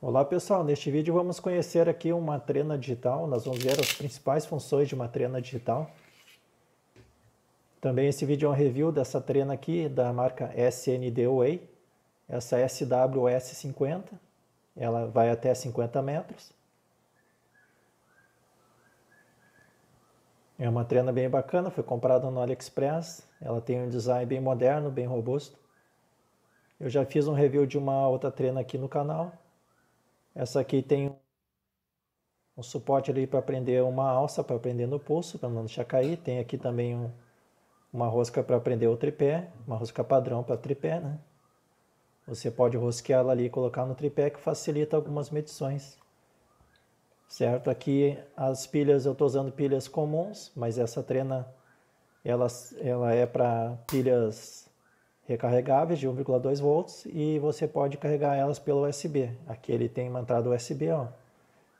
Olá pessoal, neste vídeo vamos conhecer aqui uma trena digital, nós vamos ver as principais funções de uma trena digital. Também esse vídeo é um review dessa trena aqui da marca SND Way, essa SWS50, ela vai até 50 metros. É uma trena bem bacana, foi comprada no AliExpress, ela tem um design bem moderno, bem robusto. Eu já fiz um review de uma outra trena aqui no canal, essa aqui tem um suporte ali para prender uma alça para prender no pulso, para não deixar cair. Tem aqui também um, uma rosca para prender o tripé, uma rosca padrão para tripé, né? Você pode rosqueá-la ali e colocar no tripé que facilita algumas medições. Certo? Aqui as pilhas, eu estou usando pilhas comuns, mas essa trena ela, ela é para pilhas recarregáveis de 1,2 volts e você pode carregar elas pelo USB. Aqui ele tem uma entrada USB, ó,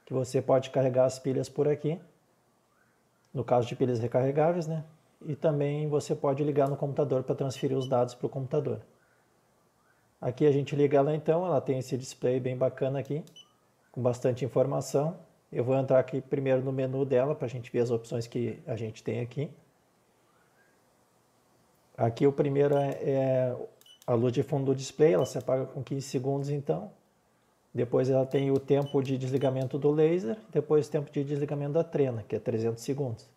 que você pode carregar as pilhas por aqui, no caso de pilhas recarregáveis, né? E também você pode ligar no computador para transferir os dados para o computador. Aqui a gente liga ela então, ela tem esse display bem bacana aqui, com bastante informação. Eu vou entrar aqui primeiro no menu dela para a gente ver as opções que a gente tem aqui. Aqui o primeiro é, é a luz de fundo do display, ela se apaga com 15 segundos então. Depois ela tem o tempo de desligamento do laser, depois o tempo de desligamento da trena, que é 300 segundos.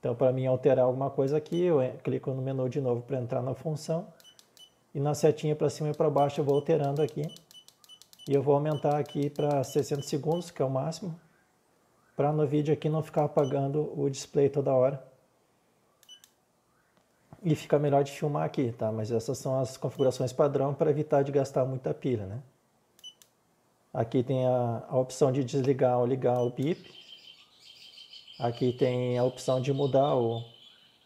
Então para mim alterar alguma coisa aqui, eu é, clico no menu de novo para entrar na função. E na setinha para cima e para baixo eu vou alterando aqui. E eu vou aumentar aqui para 60 segundos, que é o máximo, para no vídeo aqui não ficar apagando o display toda hora e fica melhor de filmar aqui, tá? Mas essas são as configurações padrão para evitar de gastar muita pilha, né? Aqui tem a, a opção de desligar ou ligar o PIP. Aqui tem a opção de mudar o,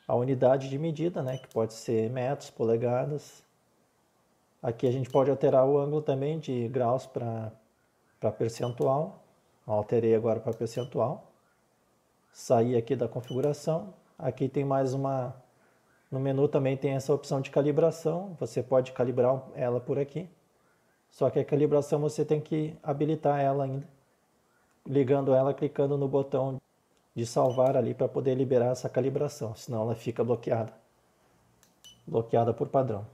a unidade de medida, né? Que pode ser metros, polegadas. Aqui a gente pode alterar o ângulo também de graus para percentual. Alterei agora para percentual. Sair aqui da configuração. Aqui tem mais uma no menu também tem essa opção de calibração, você pode calibrar ela por aqui. Só que a calibração você tem que habilitar ela ainda, ligando ela, clicando no botão de salvar ali para poder liberar essa calibração, senão ela fica bloqueada, bloqueada por padrão.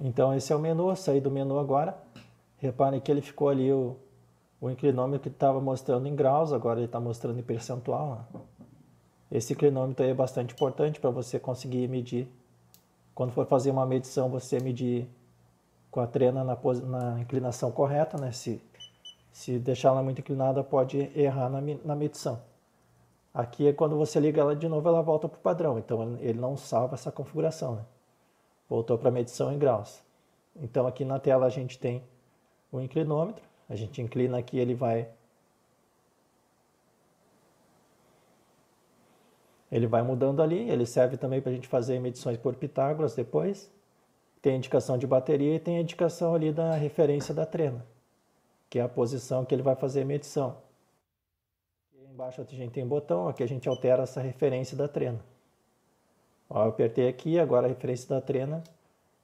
Então esse é o menu, eu saí do menu agora, reparem que ele ficou ali o o inclinômetro que estava mostrando em graus, agora ele está mostrando em percentual. Né? Esse inclinômetro é bastante importante para você conseguir medir. Quando for fazer uma medição, você medir com a trena na, na inclinação correta, né? Se, se deixar ela muito inclinada, pode errar na, na medição. Aqui é quando você liga ela de novo, ela volta para o padrão. Então ele não salva essa configuração. Né? Voltou para a medição em graus. Então aqui na tela a gente tem o inclinômetro. A gente inclina aqui, ele vai Ele vai mudando ali, ele serve também para a gente fazer medições por Pitágoras depois. Tem a indicação de bateria e tem a indicação ali da referência da trena, que é a posição que ele vai fazer a medição. E embaixo a gente tem um botão, aqui a gente altera essa referência da trena. Ó, eu apertei aqui, agora a referência da trena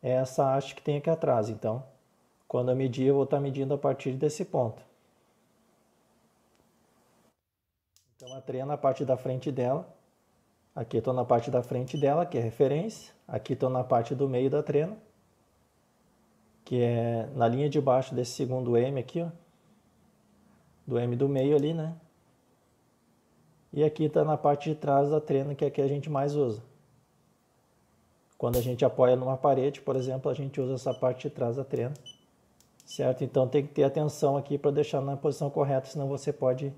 é essa haste que tem aqui atrás, então quando eu medir, eu vou estar tá medindo a partir desse ponto. Então, a treia na parte da frente dela. Aqui estou na parte da frente dela, que é referência. Aqui estou na parte do meio da trena, que é na linha de baixo desse segundo M aqui, ó. Do M do meio ali, né? E aqui está na parte de trás da trena, que é a que a gente mais usa. Quando a gente apoia numa parede, por exemplo, a gente usa essa parte de trás da trena. Certo? Então tem que ter atenção aqui para deixar na posição correta, senão você pode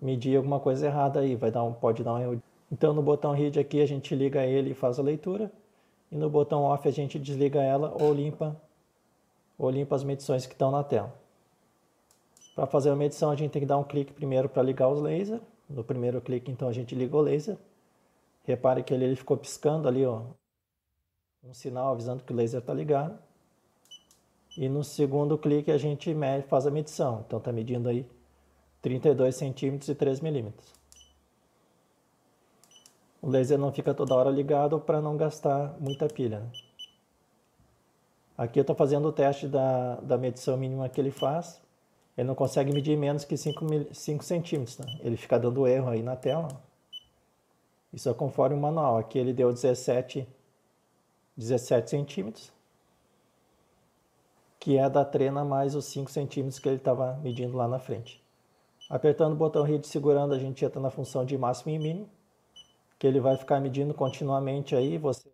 medir alguma coisa errada aí, vai dar um, pode dar um erro. Então no botão read aqui a gente liga ele e faz a leitura, e no botão off a gente desliga ela ou limpa ou limpa as medições que estão na tela. Para fazer a medição a gente tem que dar um clique primeiro para ligar os laser. No primeiro clique então a gente liga o laser. Repare que ele, ele ficou piscando ali, ó, um sinal avisando que o laser está ligado. E no segundo clique a gente faz a medição. Então está medindo aí 32 centímetros e 3 milímetros. O laser não fica toda hora ligado para não gastar muita pilha. Né? Aqui eu estou fazendo o teste da, da medição mínima que ele faz. Ele não consegue medir menos que 5, mil, 5 centímetros. Né? Ele fica dando erro aí na tela. Isso é conforme o manual. Aqui ele deu 17, 17 centímetros que é da trena mais os 5 centímetros que ele estava medindo lá na frente. Apertando o botão rede segurando, a gente entra na função de máximo e mínimo, que ele vai ficar medindo continuamente aí, você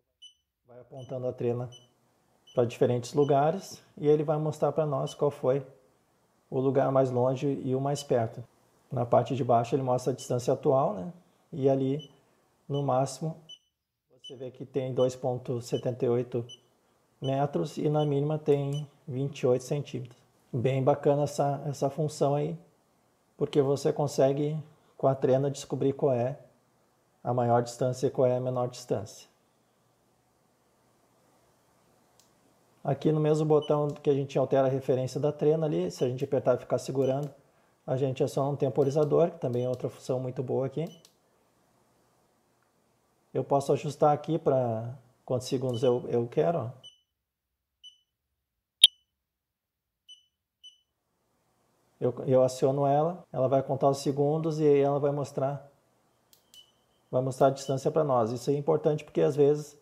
vai apontando a trena para diferentes lugares e ele vai mostrar para nós qual foi o lugar mais longe e o mais perto. Na parte de baixo ele mostra a distância atual, né? E ali, no máximo, você vê que tem 2.78 metros e na mínima tem 28 centímetros. Bem bacana essa, essa função aí, porque você consegue com a trena descobrir qual é a maior distância e qual é a menor distância. Aqui no mesmo botão que a gente altera a referência da trena ali, se a gente apertar e ficar segurando, a gente aciona é um temporizador, que também é outra função muito boa aqui. Eu posso ajustar aqui para quantos segundos eu, eu quero. Ó. Eu, eu aciono ela, ela vai contar os segundos e aí ela vai mostrar vai mostrar a distância para nós. Isso é importante porque às vezes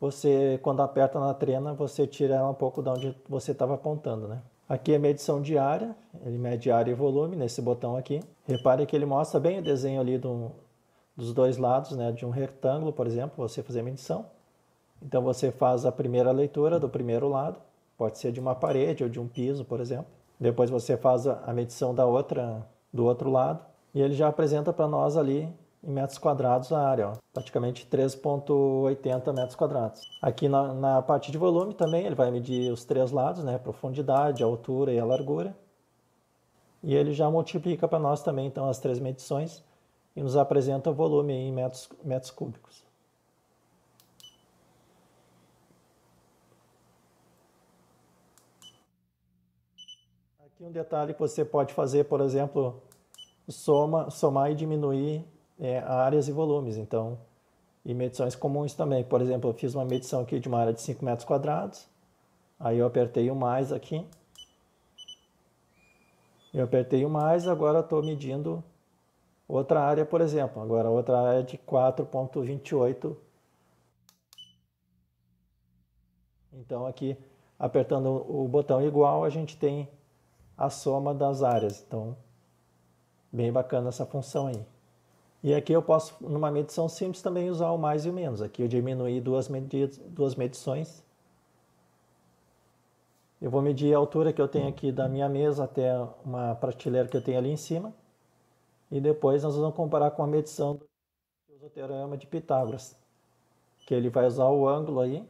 você, quando aperta na trena, você tira ela um pouco de onde você estava apontando, né? Aqui é medição diária, ele mede área e volume nesse botão aqui. Repare que ele mostra bem o desenho ali do, dos dois lados, né? De um retângulo, por exemplo, você fazer medição. Então você faz a primeira leitura do primeiro lado, pode ser de uma parede ou de um piso, por exemplo. Depois você faz a medição da outra, do outro lado e ele já apresenta para nós ali em metros quadrados a área, ó, praticamente 3,80 metros quadrados. Aqui na, na, parte de volume também ele vai medir os três lados, né, a profundidade, a altura e a largura. E ele já multiplica para nós também então as três medições e nos apresenta o volume em metros, metros cúbicos. Tem um detalhe que você pode fazer, por exemplo, soma, somar e diminuir é, áreas e volumes. Então, e medições comuns também. Por exemplo, eu fiz uma medição aqui de uma área de 5 metros quadrados. Aí eu apertei o mais aqui. Eu apertei o mais, agora estou medindo outra área, por exemplo. Agora outra área de 4.28. Então aqui, apertando o botão igual, a gente tem a soma das áreas. Então, bem bacana essa função aí. E aqui eu posso, numa medição simples, também usar o mais e o menos. Aqui eu diminuí duas, medidas, duas medições. Eu vou medir a altura que eu tenho aqui da minha mesa até uma prateleira que eu tenho ali em cima. E depois nós vamos comparar com a medição do teorema de Pitágoras, que ele vai usar o ângulo aí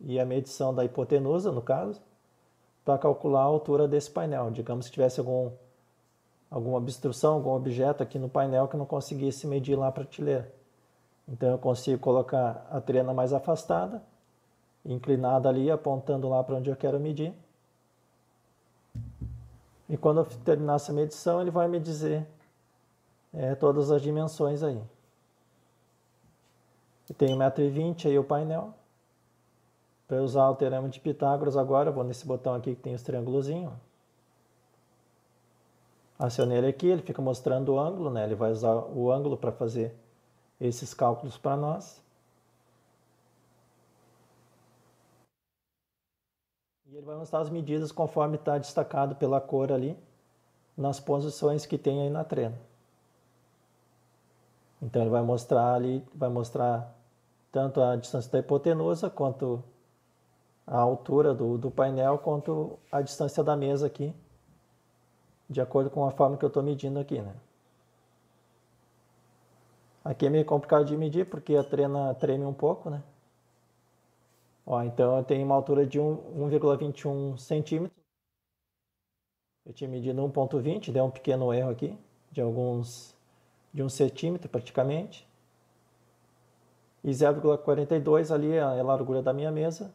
e a medição da hipotenusa, no caso, para calcular a altura desse painel. Digamos que tivesse algum, alguma obstrução, algum objeto aqui no painel que eu não conseguisse medir lá a prateleira. Então eu consigo colocar a trena mais afastada, inclinada ali, apontando lá para onde eu quero medir. E quando eu terminar essa medição, ele vai me dizer é, todas as dimensões aí. Eu tenho 1,20m aí o painel. Para usar o Teorema de Pitágoras agora, eu vou nesse botão aqui que tem os triângulozinhos. Acionei ele aqui, ele fica mostrando o ângulo, né? Ele vai usar o ângulo para fazer esses cálculos para nós. E ele vai mostrar as medidas conforme está destacado pela cor ali, nas posições que tem aí na trena. Então ele vai mostrar ali, vai mostrar tanto a distância da hipotenusa quanto a altura do, do painel quanto a distância da mesa aqui, de acordo com a forma que eu estou medindo aqui, né? Aqui é meio complicado de medir porque a trena treme um pouco, né? Ó, então eu tenho uma altura de 1,21 centímetros. Eu tinha medido 1,20, deu um pequeno erro aqui, de alguns, de um centímetro praticamente. E 0,42 ali é a largura da minha mesa.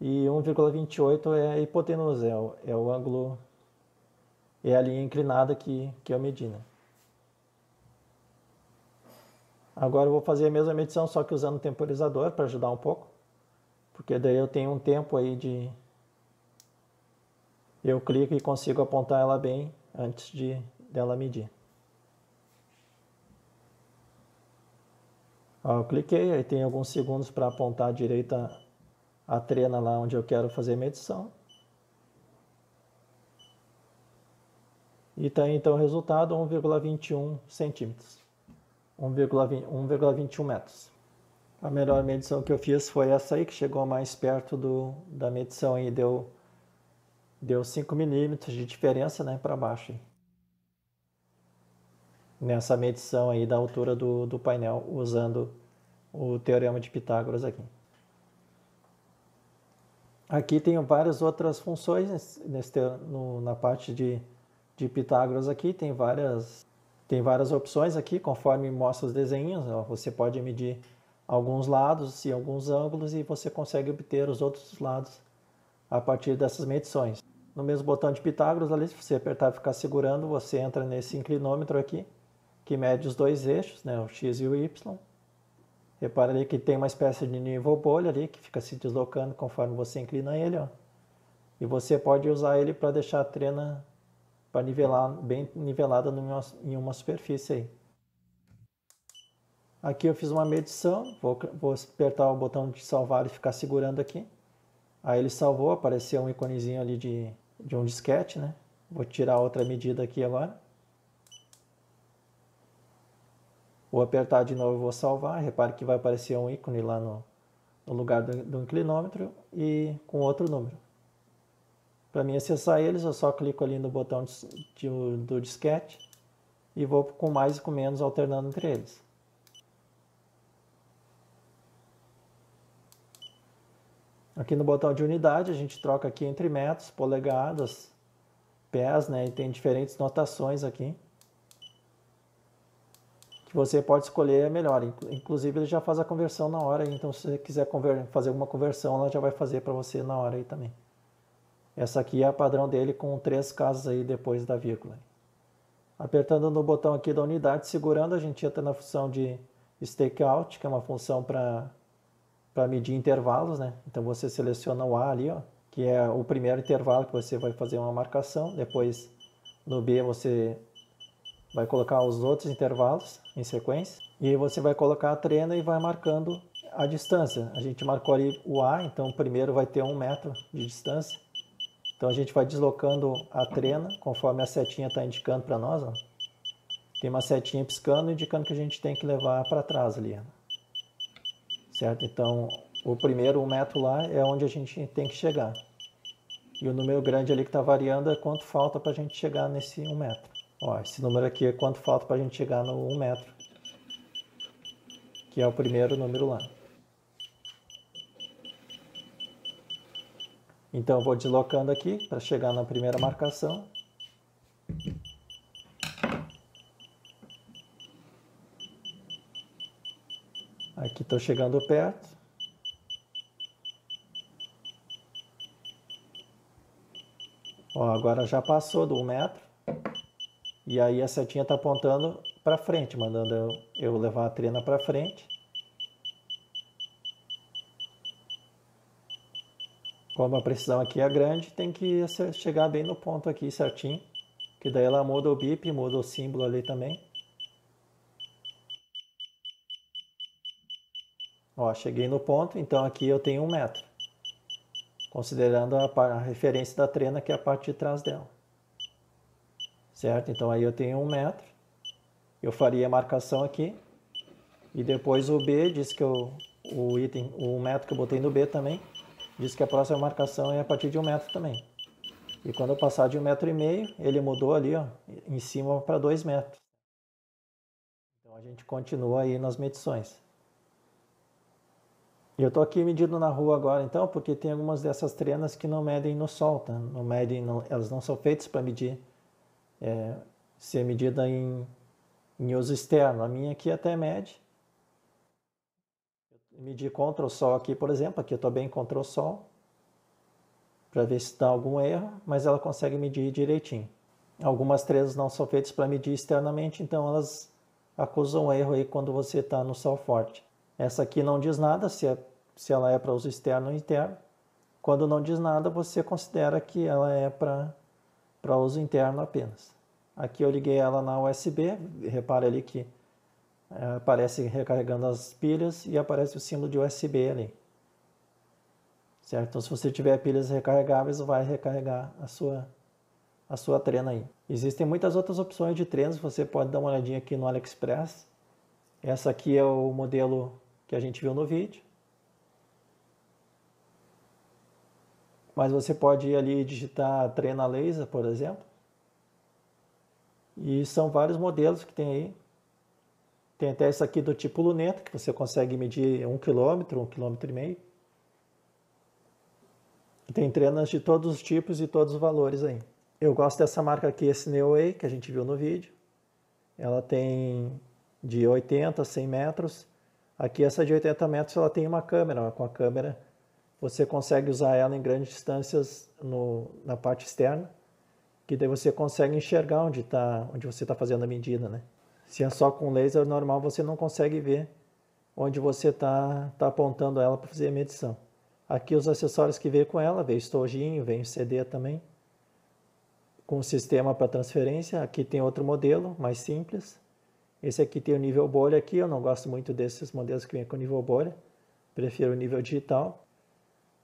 E 1,28 é a hipotenusa, é o, é o ângulo, é a linha inclinada que, que eu medi, né? Agora eu vou fazer a mesma medição, só que usando o temporizador para ajudar um pouco, porque daí eu tenho um tempo aí de... Eu clico e consigo apontar ela bem antes de dela medir. Ó, eu cliquei, aí tem alguns segundos para apontar a direita a trena lá onde eu quero fazer a medição. E tem tá então o resultado 1,21 centímetros, 1,21 metros. A melhor medição que eu fiz foi essa aí, que chegou mais perto do, da medição e deu, deu 5 milímetros de diferença né, para baixo. Nessa medição aí da altura do, do painel, usando o Teorema de Pitágoras aqui. Aqui tem várias outras funções nesse, no, na parte de, de Pitágoras aqui, tem várias, tem várias opções aqui, conforme mostra os desenhos, você pode medir alguns lados e alguns ângulos e você consegue obter os outros lados a partir dessas medições. No mesmo botão de Pitágoras ali, se você apertar e ficar segurando, você entra nesse inclinômetro aqui, que mede os dois eixos, né, o x e o y, Repara ali que tem uma espécie de nível bolha ali que fica se deslocando conforme você inclina ele. Ó. E você pode usar ele para deixar a trena para nivelar bem nivelada numa, em uma superfície aí. Aqui eu fiz uma medição, vou, vou apertar o botão de salvar e ficar segurando aqui. Aí ele salvou, apareceu um iconezinho ali de, de um disquete, né? Vou tirar outra medida aqui agora. Vou apertar de novo e vou salvar. Repare que vai aparecer um ícone lá no, no lugar do, do inclinômetro e com outro número. Para mim acessar eles, eu só clico ali no botão de, de, do disquete e vou com mais e com menos alternando entre eles. Aqui no botão de unidade, a gente troca aqui entre metros, polegadas, pés, né? E tem diferentes notações aqui que você pode escolher é melhor. Inclusive ele já faz a conversão na hora, então se você quiser fazer alguma conversão, ela já vai fazer para você na hora aí também. Essa aqui é a padrão dele com três casas aí depois da vírgula. Apertando no botão aqui da unidade, segurando, a gente entra na função de stakeout, que é uma função para medir intervalos, né? Então você seleciona o A ali, ó, que é o primeiro intervalo que você vai fazer uma marcação, depois no B você vai colocar os outros intervalos em sequência e aí você vai colocar a trena e vai marcando a distância. A gente marcou ali o A, então primeiro vai ter um metro de distância. Então a gente vai deslocando a trena conforme a setinha está indicando para nós. Ó. Tem uma setinha piscando indicando que a gente tem que levar para trás ali. Certo? Então o primeiro metro lá é onde a gente tem que chegar. E o número grande ali que está variando é quanto falta para a gente chegar nesse um metro. Ó, esse número aqui é quanto falta para a gente chegar no 1 metro, que é o primeiro número lá. Então eu vou deslocando aqui para chegar na primeira marcação. Aqui estou chegando perto. Ó, agora já passou do 1 metro. E aí a setinha está apontando para frente, mandando eu, eu levar a trena para frente. Como a precisão aqui é grande, tem que chegar bem no ponto aqui certinho, que daí ela muda o bip, muda o símbolo ali também. Ó, cheguei no ponto, então aqui eu tenho um metro, considerando a, a referência da trena que é a parte de trás dela certo? Então aí eu tenho um metro, eu faria a marcação aqui, e depois o B diz que eu, o item, o metro que eu botei no B também, diz que a próxima marcação é a partir de um metro também. E quando eu passar de um metro e meio, ele mudou ali, ó, em cima para dois metros. Então a gente continua aí nas medições. Eu estou aqui medindo na rua agora, então, porque tem algumas dessas trenas que não medem no sol, tá? Não medem, não, elas não são feitas para medir é, ser medida em, em uso externo. A minha aqui até mede. Eu medi contra o sol aqui, por exemplo. Aqui eu estou bem contra o sol. Para ver se dá algum erro, mas ela consegue medir direitinho. Algumas trezas não são feitas para medir externamente, então elas acusam erro aí quando você está no sol forte. Essa aqui não diz nada, se, é, se ela é para uso externo ou interno. Quando não diz nada, você considera que ela é para para uso interno apenas. Aqui eu liguei ela na USB, repare ali que é, aparece recarregando as pilhas e aparece o símbolo de USB ali. Certo? Então, se você tiver pilhas recarregáveis, vai recarregar a sua, a sua trena aí. Existem muitas outras opções de trenos, você pode dar uma olhadinha aqui no AliExpress. Essa aqui é o modelo que a gente viu no vídeo. Mas você pode ir ali digitar treina laser, por exemplo. E são vários modelos que tem aí. Tem até esse aqui do tipo luneta, que você consegue medir um quilômetro, um quilômetro e meio. Tem trenas de todos os tipos e todos os valores aí. Eu gosto dessa marca aqui, esse Neoway, que a gente viu no vídeo. Ela tem de 80 a 100 metros. Aqui essa de 80 metros ela tem uma câmera, com a câmera você consegue usar ela em grandes distâncias no, na parte externa, que daí você consegue enxergar onde, tá, onde você está fazendo a medida, né? Se é só com laser normal, você não consegue ver onde você está tá apontando ela para fazer a medição. Aqui os acessórios que vem com ela, vem estojinho, vem CD também, com sistema para transferência. Aqui tem outro modelo, mais simples. Esse aqui tem o nível bolha aqui, eu não gosto muito desses modelos que vem com nível bolha, prefiro o nível digital.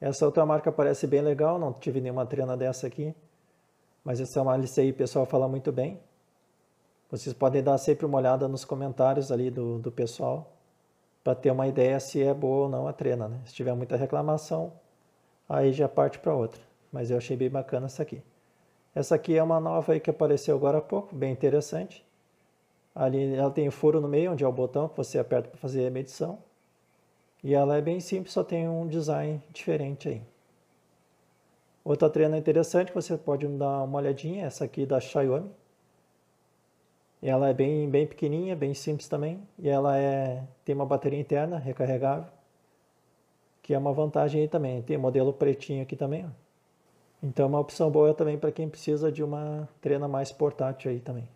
Essa outra marca parece bem legal, não tive nenhuma trena dessa aqui. Mas essa é uma hélice aí, o pessoal fala muito bem. Vocês podem dar sempre uma olhada nos comentários ali do, do pessoal para ter uma ideia se é boa ou não a trena, né? Se tiver muita reclamação, aí já parte para outra. Mas eu achei bem bacana essa aqui. Essa aqui é uma nova aí que apareceu agora há pouco, bem interessante. Ali ela tem o furo no meio, onde é o botão que você aperta para fazer a medição. E ela é bem simples, só tem um design diferente aí. Outra trena interessante que você pode dar uma olhadinha, é essa aqui da Xiaomi. Ela é bem, bem pequenininha, bem simples também, e ela é, tem uma bateria interna recarregável, que é uma vantagem aí também. Tem modelo pretinho aqui também, ó. Então é uma opção boa também para quem precisa de uma trena mais portátil aí também.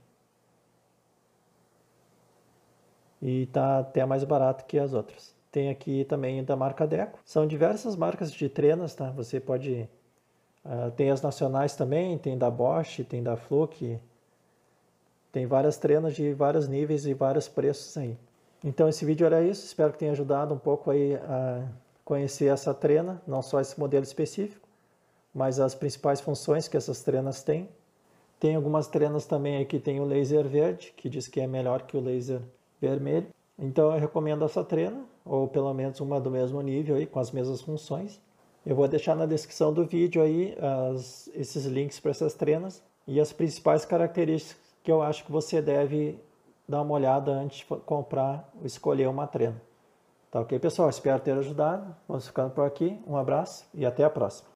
E está até mais barato que as outras. Tem aqui também da marca Deco. São diversas marcas de trenas, tá? Você pode... Uh, tem as nacionais também, tem da Bosch, tem da Fluke. Tem várias trenas de vários níveis e vários preços aí. Então esse vídeo era isso, espero que tenha ajudado um pouco aí a conhecer essa trena, não só esse modelo específico, mas as principais funções que essas trenas têm. Tem algumas trenas também aqui, tem o laser verde, que diz que é melhor que o laser vermelho. Então eu recomendo essa trena, ou pelo menos uma do mesmo nível e com as mesmas funções. Eu vou deixar na descrição do vídeo aí as, esses links para essas trenas e as principais características que eu acho que você deve dar uma olhada antes de comprar ou escolher uma trena. Tá ok, pessoal? Espero ter ajudado. Vamos ficando por aqui. Um abraço e até a próxima.